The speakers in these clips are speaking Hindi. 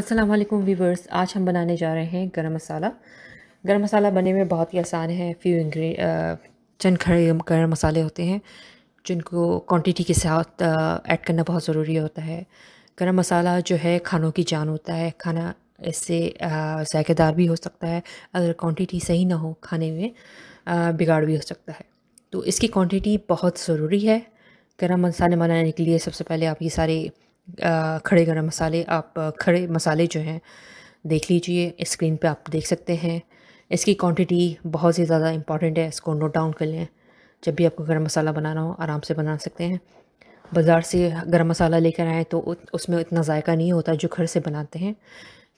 अस्सलाम वालेकुम वीवर्स आज हम बनाने जा रहे हैं गरम मसाला गरम मसाला बनने में बहुत ही आसान है फ्यू इंग्रे चंद खड़े गरम मसाले होते हैं जिनको क्वांटिटी के साथ ऐड करना बहुत ज़रूरी होता है गरम मसाला जो है खानों की जान होता है खाना इससे जायकेदार भी हो सकता है अगर क्वांटिटी सही ना हो खाने में बिगाड़ भी हो सकता है तो इसकी क्वांटिटी बहुत ज़रूरी है गरम मसाले बनाने के लिए सबसे पहले आप ये सारे खड़े गरम मसाले आप खड़े मसाले जो हैं देख लीजिए स्क्रीन पे आप देख सकते हैं इसकी क्वांटिटी बहुत ही ज़्यादा इंपॉर्टेंट है इसको नोट डाउन कर लें जब भी आपको गरम मसाला बनाना हो आराम से बना सकते हैं बाज़ार से गरम मसाला लेकर आएँ तो उसमें इतना जायका नहीं होता जो घर से बनाते हैं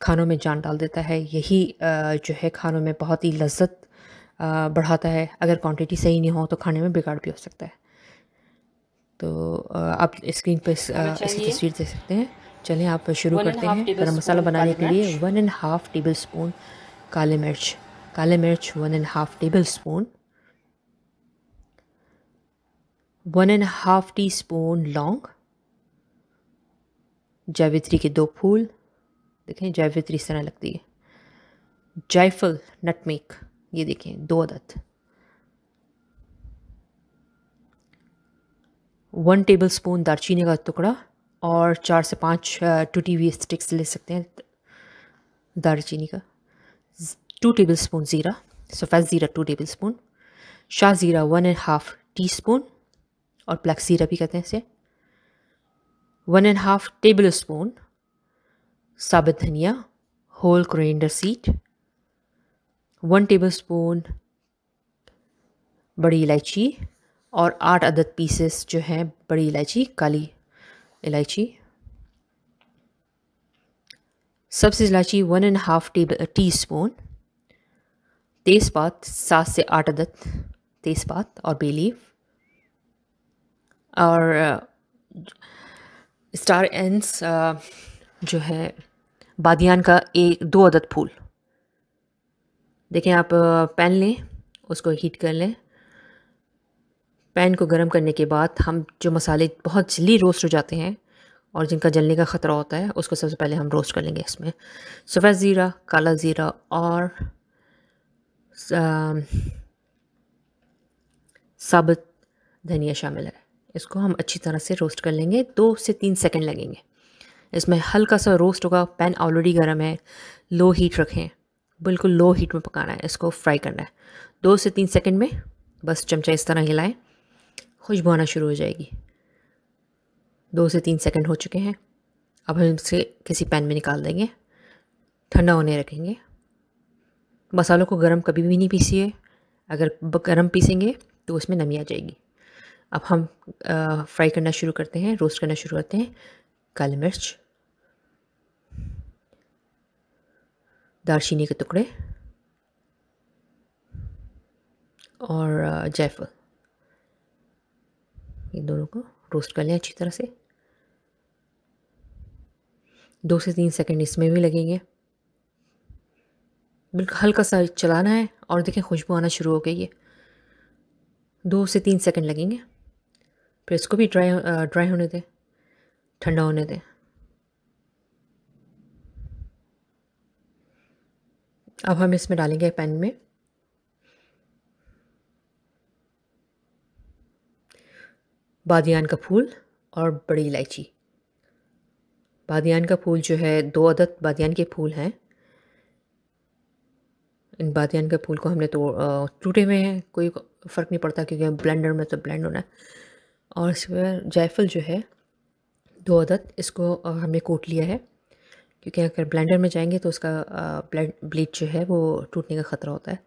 खानों में जान डाल देता है यही जो है खानों में बहुत ही लज्जत बढ़ाता है अगर क्वांटिटी सही नहीं हो तो खाने में बिगाड़ भी हो सकता है तो आप स्क्रीन पर इसकी तस्वीर देख सकते हैं चलें आप शुरू करते हैं गर्म मसाला बनाने के लिए one and half tablespoon काले मिर्च काले मिर्च one and half tablespoon one and half teaspoon लौंग जावित्री के दो फूल देखें जावित्री इस तरह लगती है जायफल नटमेक ये देखें दो अदद वन टेबल स्पून दालचीनी का टुकड़ा और चार से पाँच टूटी हुई स्टिक्स ले सकते हैं दालचीनी का टू टेबल स्पून ज़ीरा सफ़ेद ज़ीरा टू टेबल स्पून शाह ज़ीरा one and half teaspoon और ब्लैक ज़ीरा भी कहते हैं इसे one and half tablespoon साबित धनिया whole coriander seed one tablespoon बड़ी इलायची और आठ अदद पीसेस जो हैं बड़ी इलायची काली इलायची सबसे इलायची one and half tea teaspoon तेज़पात सात से आठ अदद तेज़पात और बेलीफ और स्टार एंस जो है बादियान का एक दो अदद फूल देखें आप पैन लें उसको हीट कर लें पैन को गर्म करने के बाद हम जो मसाले बहुत जल्दी रोस्ट हो जाते हैं और जिनका जलने का ख़तरा होता है उसको सबसे पहले हम रोस्ट कर लेंगे इसमें सफ़ेद ज़ीरा काला ज़ीरा और साबुत धनिया शामिल है इसको हम अच्छी तरह से रोस्ट कर लेंगे दो से तीन सेकंड लगेंगे इसमें हल्का सा रोस्ट होगा पैन ऑलरेडी गर्म है लो हीट रखें बिल्कुल लो हीट में पकाना है इसको फ्राई करना है दो से तीन सेकंड में बस चमचा इस तरह हिलाएं खुशबू आना शुरू हो जाएगी दो से तीन सेकंड हो चुके हैं अब हम इसे किसी पैन में निकाल देंगे ठंडा होने रखेंगे मसालों को गर्म कभी भी नहीं पीसिए अगर गर्म पीसेंगे तो उसमें नमी आ जाएगी अब हम फ्राई करना शुरू करते हैं रोस्ट करना शुरू करते हैं काली मिर्च दारचीनी के टुकड़े और जायफल ये दोनों को रोस्ट कर लें अच्छी तरह से दो से तीन सेकंड इसमें भी लगेंगे बिल्कुल हल्का सा चलाना है और देखें खुशबू आना शुरू हो गई है दो से तीन सेकंड लगेंगे फिर इसको भी ड्राई ड्राई होने दें ठंडा होने दें अब हम इसमें डालेंगे पैन में बादियान का फूल और बड़ी इलायची बादियान का फूल जो है दो अदद बादियान के फूल हैं इन बादियान के फूल को हमने तो टूटे हुए हैं कोई फ़र्क नहीं पड़ता क्योंकि ब्लेंडर में तो ब्लेंड होना है और इस जायफल जो है दो अदद इसको हमने कोट लिया है क्योंकि अगर ब्लेंडर में जाएंगे तो उसका ब्लेंड ब्लीच जो है वो टूटने का ख़तरा होता है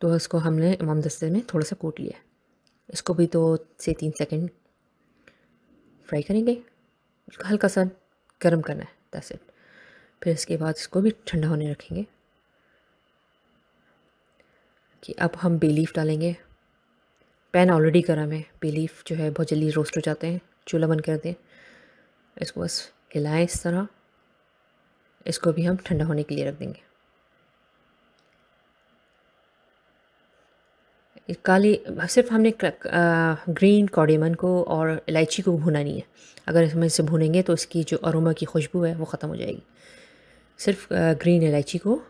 तो उसको हमने इमाम दस्ते में थोड़ा सा कोट लिया है इसको भी दो से तीन सेकंड फ्राई करेंगे हल्का सा गर्म करना है दस इट फिर इसके बाद इसको भी ठंडा होने रखेंगे कि अब हम बेलीफ डालेंगे पैन ऑलरेडी गर्म है बेलीफ जो है बहुत जल्दी रोस्ट हो जाते हैं चूल्हा बंद कर दें इसको बस हिलाएं इस तरह इसको भी हम ठंडा होने के लिए रख देंगे काली सिर्फ हमने ग्रीन कॉडेमन को और इलायची को भुना नहीं है अगर इसमें इसे भुनेंगे तो उसकी जो अरोमा की खुशबू है वो ख़त्म हो जाएगी सिर्फ ग्रीन इलायची को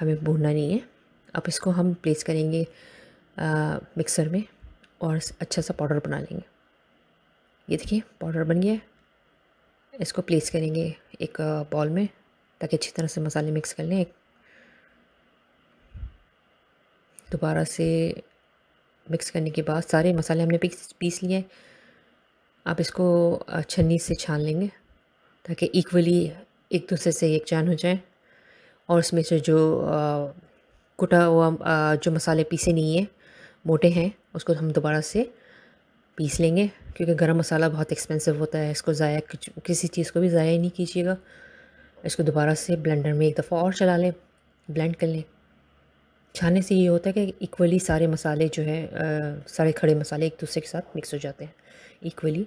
हमें भूनना नहीं है अब इसको हम प्लेस करेंगे मिक्सर में और अच्छा सा पाउडर बना लेंगे ये देखिए पाउडर बन गया इसको प्लेस करेंगे एक बॉल में ताकि अच्छी तरह से मसाले मिक्स कर लें एक दोबारा से मिक्स करने के बाद सारे मसाले हमने पीस पीस लिए आप इसको छन्नी से छान लेंगे ताकि इक्वली एक दूसरे से एक चान हो जाए और इसमें से जो आ, कुटा हुआ आ, जो मसाले पीसे नहीं हैं मोटे हैं उसको हम दोबारा से पीस लेंगे क्योंकि गरम मसाला बहुत एक्सपेंसिव होता है इसको ज़ाया किसी चीज़ को भी ज़ाया नहीं कीजिएगा इसको दोबारा से ब्लेंडर में एक दफ़ा और चला लें ब्लेंड कर लें छाने से ये होता है कि इक्वली सारे मसाले जो है आ, सारे खड़े मसाले एक दूसरे के साथ मिक्स हो जाते हैं इक्वली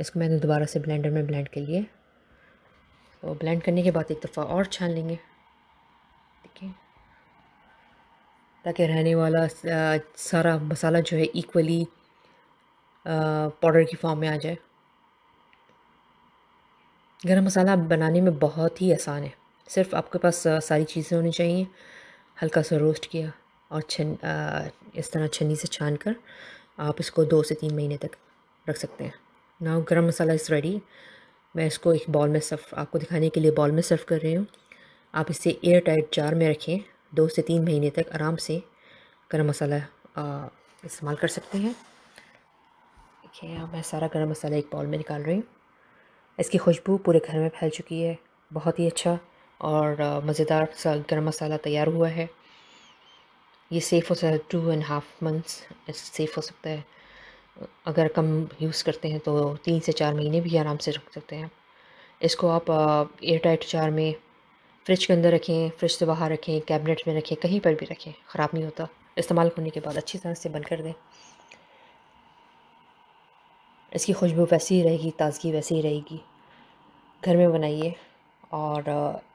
इसको मैंने दोबारा से ब्लेंडर में ब्लेंड कर लिया और ब्लेंड करने के बाद एक दफ़ा और छान लेंगे ठीक है ताकि रहने वाला सारा मसाला जो है इक्वली पाउडर की फॉर्म में आ जाए गरम मसाला बनाने में बहुत ही आसान है सिर्फ आपके पास सारी चीज़ें होनी चाहिए हल्का सा रोस्ट किया और छन इस तरह छन्नी से छान कर आप इसको दो से तीन महीने तक रख सकते हैं नाउ गरम मसाला इज़ रेडी मैं इसको एक बॉल में सर्व आपको दिखाने के लिए बॉल में सर्व कर रही हूँ आप इसे एयर टाइट जार में रखें दो से तीन महीने तक आराम से गरम मसाला इस्तेमाल कर सकते हैं देखिए अब मैं सारा गरम मसाला एक बॉल में निकाल रही हूँ इसकी खुशबू पूरे घर में फैल चुकी है बहुत ही अच्छा और मज़ेदार सा गर्म मसाला तैयार हुआ है ये सेफ़ हो सकता है two and half months safe हो सकता है अगर कम यूज़ करते हैं तो तीन से चार महीने भी आराम से रख सकते हैं इसको आप एयर टाइट चार में फ्रिज के अंदर रखें फ्रिज से बाहर रखें कैबिनेट में रखें कहीं पर भी रखें ख़राब नहीं होता इस्तेमाल होने के बाद अच्छी तरह से बंद कर दें इसकी खुशबू वैसी ही रहेगी ताज़गी वैसी ही रहेगी घर में बनाइए और